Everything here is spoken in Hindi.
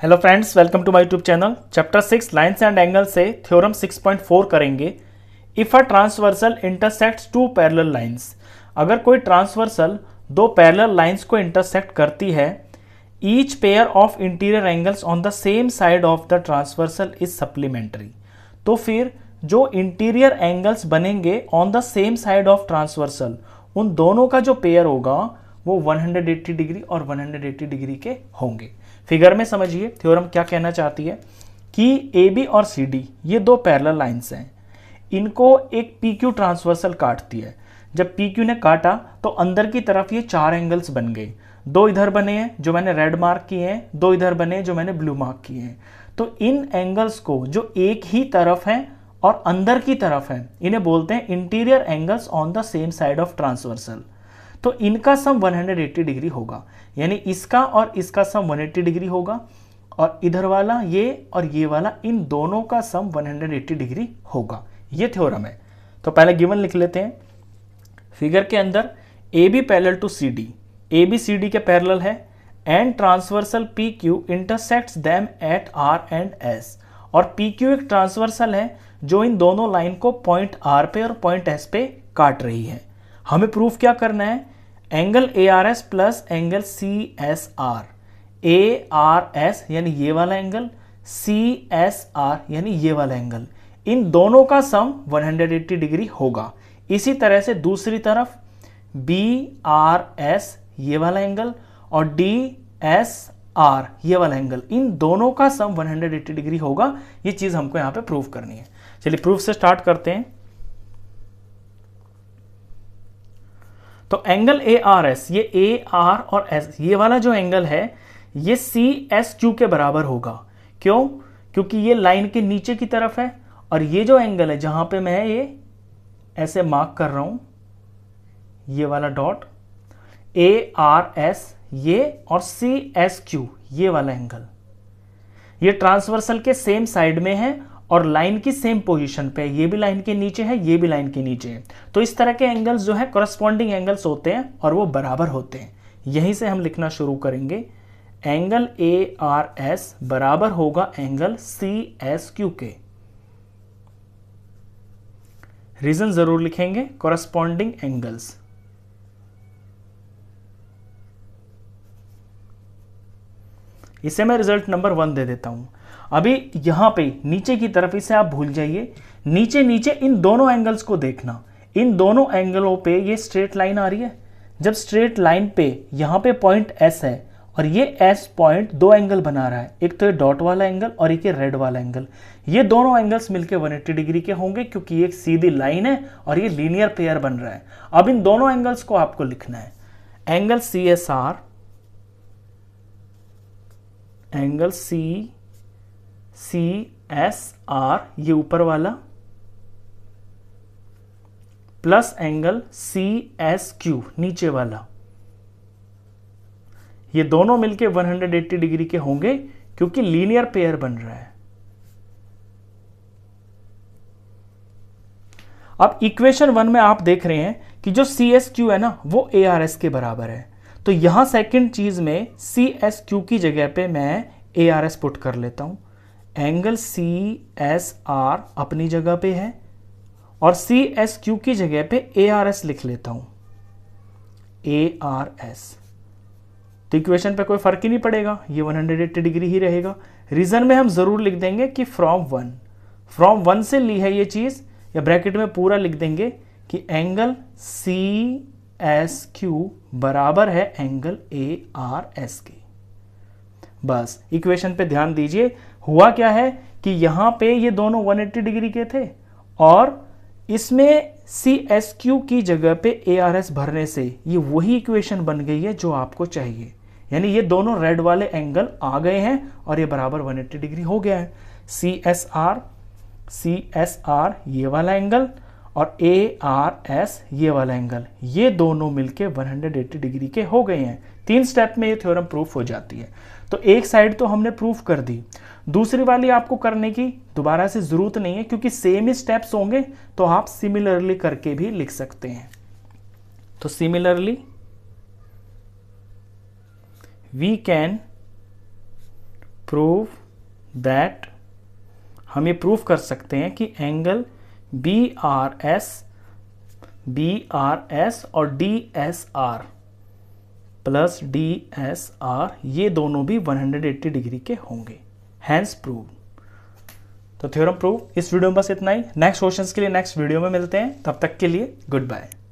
hello friends welcome to my YouTube channel chapter six lines and angle से थ्योरम 6.4 करेंगे if a transversal intersects two parallel lines अगर कोई ट्रांसवर्सल दो पैरेलल लाइंस को इंटरसेक्ट करती है each pair of interior angles on the same side of the transversal is supplementary तो फिर जो इंटीरियर एंगल्स बनेंगे on the same side of transversal उन दोनों का जो पेयर होगा वो 180 डिग्री और 180 डिग्री के होंगे फिगर में समझिए थ्योरम क्या कहना चाहती है कि ए बी और सी डी ये दो पैरल लाइन्स हैं इनको एक पी क्यू ट्रांसवर्सल काटती है जब पी क्यू ने काटा तो अंदर की तरफ ये चार एंगल्स बन गए दो इधर बने हैं जो मैंने रेड मार्क किए हैं दो इधर बने जो मैंने ब्लू मार्क किए हैं तो इन एंगल्स को जो एक ही तरफ हैं और अंदर की तरफ हैं इन्हें बोलते हैं interior angles on the same side of transversal तो इनका सम 180 डिग्री होगा यानी इसका और इसका सम 180 डिग्री होगा और इधर वाला ये और ये वाला इन दोनों का सम 180 डिग्री होगा ये थ्योरम है तो पहले गिवन लिख लेते हैं फिगर के अंदर A B parallel to C D A B C D के पैरल है and transversal P Q intersect them at R and S और पी क्यू एक ट्रांसवर्सल है जो इन दोनों लाइन को पॉइंट आर पे और पॉइंट एस पे काट रही है हमें प्रूफ क्या करना है angle A R S plus angle C S R A R S यानी ये वाला एंगल सी एस आर यानी ये वाला एंगल इन दोनों का सम 180 डिग्री होगा इसी तरह से दूसरी तरफ बी आर एस ये वाला एंगल और डी एस आर ये वाला एंगल इन दोनों का सम 180 डिग्री होगा ये चीज़ हमको यहाँ पे प्रूफ करनी है चलिए प्रूफ से स्टार्ट करते हैं तो एंगल ए आर एस ये ए आर और एस ये वाला जो एंगल है ये सी एस क्यू के बराबर होगा क्यों क्योंकि ये लाइन के नीचे की तरफ है और ये जो एंगल है जहां पे मैं ये ऐसे मार्क कर रहा हूं ये वाला डॉट ए आर एस ये और सी एस क्यू ये वाला एंगल ये ट्रांसवर्सल के सेम साइड में है और लाइन की सेम पोजीशन पे ये भी लाइन के नीचे है ये भी लाइन के नीचे है तो इस तरह के एंगल्स जो है कॉरस्पॉन्डिंग एंगल्स होते हैं और वो बराबर होते हैं यहीं से हम लिखना शुरू करेंगे एंगल ए आर एस बराबर होगा एंगल सी एस क्यू के रीजन जरूर लिखेंगे कॉरस्पॉन्डिंग एंगल्स इसे मैं रिजल्ट नंबर वन दे देता हूं अभी यहां पे नीचे की तरफ इसे आप भूल जाइए नीचे नीचे इन दोनों एंगल्स को देखना इन दोनों एंगलों पे ये स्ट्रेट लाइन आ रही है जब स्ट्रेट लाइन पे यहां पे पॉइंट एस है और ये एस पॉइंट दो एंगल बना रहा है एक तो ये डॉट वाला एंगल और एक ये रेड वाला एंगल ये दोनों एंगल्स मिलके 180 डिग्री के होंगे क्योंकि ये एक सीधी लाइन है और ये लीनियर पेयर बन रहा है अब इन दोनों एंगल्स को आपको लिखना है angle C S R angle C C S R ये ऊपर वाला plus angle C S Q नीचे वाला ये दोनों मिलके 180 डिग्री के होंगे क्योंकि लीनियर पेयर बन रहा है अब इक्वेशन वन में आप देख रहे हैं कि जो सी एस क्यू है ना वो ए आर एस के बराबर है तो यहां सेकंड चीज में सी एस क्यू की जगह पे मैं ए आर एस पुट कर लेता हूं एंगल सी एस आर अपनी जगह पे है और सी एस क्यू की जगह पे ए आर एस लिख लेता हूं ए आर एस तो इक्वेशन पे कोई फर्क ही नहीं पड़ेगा ये 180 डिग्री ही रहेगा रीजन में हम जरूर लिख देंगे कि फ्रॉम वन फ्रॉम वन से ली है ये चीज़ या ब्रैकेट में पूरा लिख देंगे कि एंगल सी एस क्यू बराबर है एंगल ए आर एस के बस इक्वेशन पे ध्यान दीजिए हुआ क्या है कि यहाँ पे ये दोनों 180 डिग्री के थे और इसमें सी एस क्यू की जगह पे ए आर एस भरने से ये वही इक्वेशन बन गई है जो आपको चाहिए यानी ये दोनों रेड वाले एंगल आ गए हैं और ये बराबर 180 डिग्री हो गया है C S R C S R ये वाला एंगल और ए आर एस ये वाला एंगल ये दोनों मिलके 180 डिग्री के हो गए हैं तीन स्टेप में ये थ्योरम प्रूफ हो जाती है तो एक साइड तो हमने प्रूफ कर दी दूसरी वाली आपको करने की दोबारा से ज़रूरत नहीं है क्योंकि सेम ही स्टेप्स होंगे तो आप सिमिलरली करके भी लिख सकते हैं तो similarly we can prove that हम ये प्रूफ कर सकते हैं कि angle B R S B R S और D S R plus D S R ये दोनों भी 180 डिग्री के होंगे हैंस प्रूव तो थ्योरम प्रूव इस वीडियो में बस इतना ही नेक्स्ट क्वेश्चन के लिए नेक्स्ट वीडियो में मिलते हैं तब तक के लिए गुड बाय